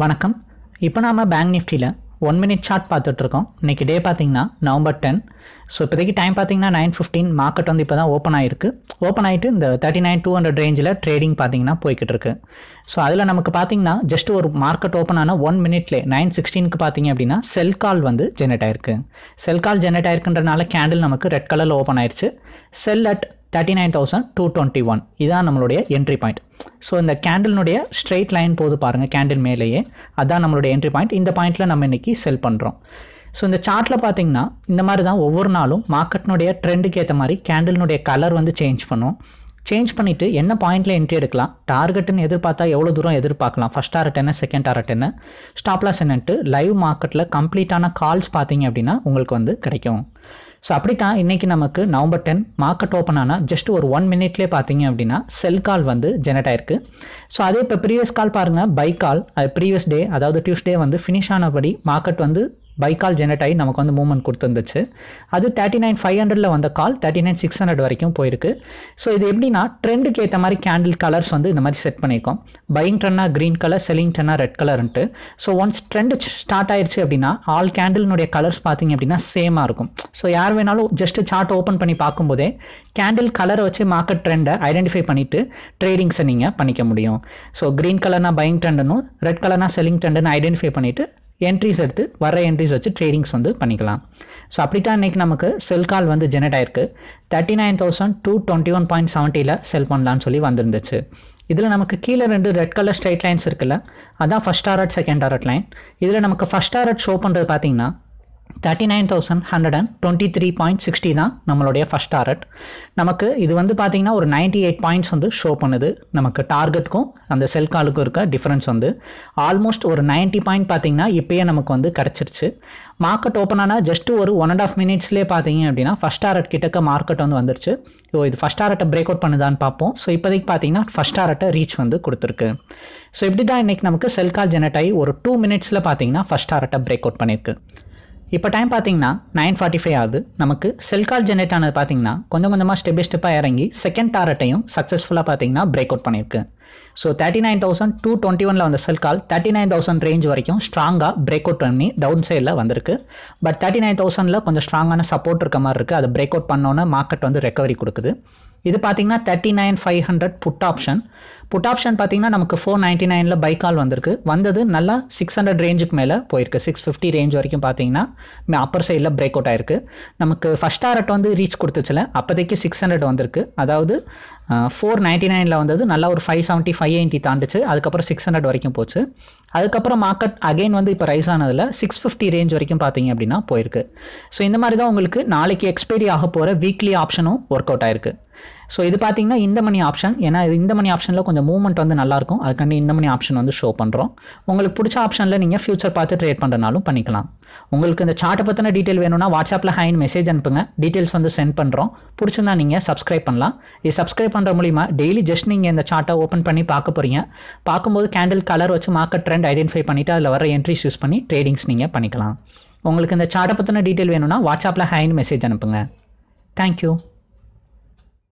வணக்கம் இப்போ நாம் பேங்க் நிஃப்டியில் ஒன் மினிட் சார்ட் பார்த்துட்ருக்கோம் இன்றைக்கி டே பார்த்திங்கன்னா நவம்பர் டென் ஸோ இப்போதைக்கு டைம் பார்த்தீங்கன்னா நைன் ஃபிஃப்டீன் மார்க்கெட் வந்து இப்போ தான் ஓப்பன் ஆயிருக்கு ஓப்பன் ஆகிட்டு இந்த தேர்ட்டி நைன் டூ ஹண்ட்ரட் ரேஞ்சில் ட்ரேடிங் பார்த்தீங்கன்னா போய்கிட்டு இருக்கு ஸோ அதில் நமக்கு பார்த்தீங்கன்னா ஜஸ்ட் ஒரு மார்க்கெட் ஓப்பன் ஆன ஒன் மினிட்லே நைன் சிக்ஸ்டீனுக்கு பார்த்தீங்க அப்படின்னா செல் கால் வந்து ஜென்ரேட் ஆயிருக்கு செல் கால் ஜென்ரேட் ஆயிருக்குன்றனால கேண்டில் நமக்கு ரெட் கலரில் ஓப்பன் ஆயிடுச்சு sell at thirty nine thousand two twenty one இதான் நம்மளுடைய என்ட்ரி பாயிண்ட் ஸோ இந்த கேண்டில்னுடைய ஸ்ட்ரெயிட் லைன் போது பாருங்கள் கேண்டில் மேலேயே அதான் நம்மளுடைய என்ட்ரி பாயிண்ட் இந்த பாயிண்ட்டில் நம்ம இன்றைக்கி செல் பண்ணுறோம் ஸோ இந்த சார்ட்டில் பார்த்தீங்கன்னா இந்த மாதிரி தான் ஒவ்வொரு நாளும் மார்க்கெட்னுடைய ட்ரெண்டுக்கு ஏற்ற மாதிரி கேண்டில்னுடைய கலர் வந்து சேஞ்ச் பண்ணும் சேஞ்ச் பண்ணிவிட்டு என்ன பாயிண்ட்டில் என்ட்ரி எடுக்கலாம் டார்கெட்டுன்னு எதிர்பார்த்தா எவ்வளோ தூரம் எதிர்பார்க்கலாம் ஃபஸ்ட் டார்கெட் என்ன செகண்ட் டார்கெட் என்ன ஸ்டாப்லாஸ் என்னென்ட்டு லைவ் மார்க்கெட்டில் கம்ப்ளீட்டான கால்ஸ் பார்த்தீங்க அப்படின்னா உங்களுக்கு வந்து கிடைக்கும் ஸோ அப்படி தான் இன்றைக்கி நமக்கு நவம்பர் டென் மார்க்கெட் ஓப்பன் ஆனால் ஜஸ்ட் ஒரு ஒன் மினிட்லேயே பார்த்தீங்க அப்படின்னா செல் கால் வந்து ஜெனரேட் ஆயிருக்கு ஸோ அதே இப்போ ப்ரீவியஸ் கால் பாருங்கள் பை கால் அது ப்ரீவியஸ் டே அதாவது டியூஸ்டே வந்து ஃபினிஷ் ஆனபடி மார்க்கெட் வந்து பைக்கால் ஜெனரேட் ஆகி நமக்கு வந்து மூவ்மெண்ட் கொடுத்துருந்துச்சு அது தேர்ட்டி நைன் ஃபைவ் ஹண்ட்ரடில் வந்த call thirty nine six hundred வரைக்கும் போயிருக்கு ஸோ இது எப்படின்னா ட்ரெண்டுக்கு ஏற்ற மாதிரி கேண்டில் கலர்ஸ் வந்து இந்த மாதிரி செட் பண்ணியிருக்கோம் பையிங் ட்ரெண்டாக க்ரீன் கலர் செல்லிங் ட்ரெண்டாக ரெட் கலர்ன்ட்டு ஸோ ஒன்ஸ் ட்ரெண்ட் ஸ்டார்ட் ஆயிடுச்சு அப்படின்னா ஆல் கேண்டில்னுடைய கலர்ஸ் பார்த்தீங்க அப்படின்னா சேமாக இருக்கும் ஸோ யார் வேணாலும் ஜஸ்ட் சார்ட் ஓப்பன் பண்ணி பார்க்கும்போதே கேண்டில் கலரை வச்சு மார்க்கெட் ட்ரெண்டை ஐடென்டிஃபை பண்ணிவிட்டு ட்ரேடிங்ஸை நீங்கள் பண்ணிக்க முடியும் ஸோ க்ரீன் கலர்னால் பையிங் ட்ரெண்டுன்னு ரெட் கலர்னால் செல்லிங் ட்ரெண்டுன்னு ஐடென்டிஃபை பண்ணிவிட்டு என்ட்ரிஸ் எடுத்து வர என்ட்ரிஸ் வச்சு ட்ரேடிங்ஸ் வந்து பண்ணிக்கலாம் ஸோ அப்படி தான் இன்றைக்கி நமக்கு செல் கால் வந்து ஜெனரேட் ஆயிருக்கு thirty nine thousand two twenty one point செவன்ட்டியில் செல் பண்ணலான்னு சொல்லி வந்திருந்துச்சு இதில் நமக்கு கீழே ரெண்டு ரெட் கலர் ஸ்ட்ரைட் லைன்ஸ் இருக்குல்ல அதான் first target second target line இதில் நமக்கு ஃபஸ்ட் டாரட் ஷோ பண்ணுறது பார்த்திங்கன்னா thirty nine thousand hundred and twenty three point sixty தான் நம்மளுடைய ஃபஸ்ட் டாரட் நமக்கு இது வந்து பார்த்திங்கன்னா ஒரு நைன்ட்டி எயிட் பாயிண்ட்ஸ் வந்து ஷோ பண்ணுது நமக்கு டார்கெட்டுக்கும் அந்த செல் காலுக்கும் இருக்க டிஃப்ரென்ஸ் வந்து ஆல்மோஸ்ட் ஒரு நைன்ட்டி பாயிண்ட் பார்த்திங்கன்னா இப்போயே நமக்கு வந்து கிடச்சிருச்சு மார்க்கெட் ஓப்பன் ஆனால் ஜஸ்ட் ஒரு ஒன் அண்ட் ஆஃப் மினிட்ஸ்லேயே பார்த்தீங்க அப்படின்னா ஃபஸ்ட் டாரட் கிட்டக்க மார்க்கெட் வந்து வந்துருச்சு ஸோ இது ஃபஸ்ட் டாரட்டை பிரேக் அவுட் பண்ணுதான்னு பார்ப்போம் ஸோ இப்போதைக்கு பார்த்தீங்கன்னா ஃபஸ்ட் டாரட்டை ரீச் வந்து கொடுத்துருக்கு ஸோ இப்படி தான் இன்றைக்கி நமக்கு செல் கால் ஜெனரேட் ஆகி ஒரு டூ மினிட்ஸில் பார்த்தீங்கன்னா ஃபஸ்ட் டாரட்டை பிரேக் அவுட் பண்ணியிருக்கு இப்போ டைம் பார்த்தீங்கன்னா நைன் ஃபார்ட்டி ஃபைவ் ஆகுது நமக்கு செல் கால் ஜென்ரேட் ஆனது பார்த்தீங்கன்னா கொஞ்சம் கொஞ்சமாக ஸ்டெப் பை ஸ்டெப்பாக இறங்கி செகண்ட் டாரட்டையும் சக்ஸஸ்ஃபுல்லாக பார்த்தீங்கன்னா பிரேக் அவுட் பண்ணியிருக்கு so thirty nine thousand two twenty ஒனில் வந்த sell call thirty nine thousand range வரைக்கும் ஸ்ட்ராங்காக பிரேக் அவுட் பண்ணி டவுன் சைடில் வந்திருக்கு பட் தேர்ட்டி நைன் தௌசண்டில் கொஞ்சம் ஸ்ட்ராங்கான சப்போர்ட் இருக்க மாதிரி இருக்குது அதை பிரேக் அவுட் பண்ணோன்னே மார்க்கெட் வந்து ரெக்கவரி கொடுக்குது இது பார்த்தீங்கன்னா thirty nine five hundred put option put option பார்த்தீங்கன்னா நமக்கு ஃபோர் நைன்ட்டி நைனில் பைக்கால் கால் வந்திருக்கு வந்தது நல்லா சிக்ஸ் ஹண்ட்ரட் ரேஞ்சுக்கு மேலே போயிருக்கு சிக்ஸ் ஃபிஃப்டி ரேஞ்ச் வரைக்கும் பார்த்தீங்கன்னா அப்பர் சைடில் பிரேக் அவுட் ஆயிருக்கு நமக்கு ஃபஸ்ட் டாரட் வந்து ரீச் கொடுத்துச்சுல அப்போதைக்கு சிக்ஸ் ஹண்ட்ரட் வந்திருக்கு அதாவது ஃபோர் நைன்ட்டி நைனில் வந்தது நல்லா ஒரு ஃபைவ் செவன்ட்டி ஃபைவ் எயிட்டி தாண்டிச்சு அதுக்கப்புறம் சிக்ஸ் ஹண்ட்ரட் வரைக்கும் போச்சு அதுக்கப்புறம் மார்க்கெட் அகைன் வந்து இப்போ ரைஸ் ஆனதில் சிக்ஸ் ஃபிஃப்டி ரேஞ்ச் வரைக்கும் பார்த்தீங்க அப்படின்னா போயிருக்கு ஸோ இந்த மாதிரி தான் உங்களுக்கு நாளைக்கு எக்ஸ்பைரி ஆக போகிற வீக்லி ஆப்ஷனும் ஒர்க் அவுட் ஆயிருக்கு ஸோ இது பார்த்தீங்கன்னா இந்த மணி ஆப்ஷன் ஏன்னா இந்த மணி ஆப்ஷனில் கொஞ்சம் மூவ்மெண்ட் வந்து நல்லாயிருக்கும் அதுக்காண்டி இந்த மணி ஆப்ஷன் வந்து ஷோ பண்ணுறோம் உங்களுக்கு பிடிச்ச ஆப்ஷனில் நீங்கள் ஃபியூச்சர் பார்த்து ட்ரேட் பண்ணுறனாலும் பண்ணிக்கலாம் உங்களுக்கு இந்த சார்ட்டை பற்றின டீட்டெயில் வேணும்னா வாட்ஸ்அப்பில் ஹைன் மெசேஜ் அனுப்புங்க டீட்டெயில்ஸ் வந்து சென்ட் பண்ணுறோம் பிடிச்சிருந்தா நீங்கள் சப்ஸ்கிரைப் பண்ணலாம் இது சப்ஸ்கிரைப் பண்ணுற மூலிமா டெய்லி ஜஸ்ட் நீங்கள் இந்த சார்ட்டை ஓப்பன் பண்ணி பார்க்க போகிறீங்க பார்க்கும்போது கேண்டில் கலர் வச்சு மார்க்கெட் ட்ரெண்ட் ஐடென்டிஃபை பண்ணிவிட்டு அதில் வர என்ட்ரிஸ் யூஸ் பண்ணி ட்ரேடிங்ஸ் நீங்கள் பண்ணிக்கலாம் உங்களுக்கு இந்த சார்ட்டை பற்றின டீட்டெயில் வேணும்னா வாட்ஸ்அப்பில் ஹைன்னு மெசேஜ் அனுப்புங்க தேங்க்யூ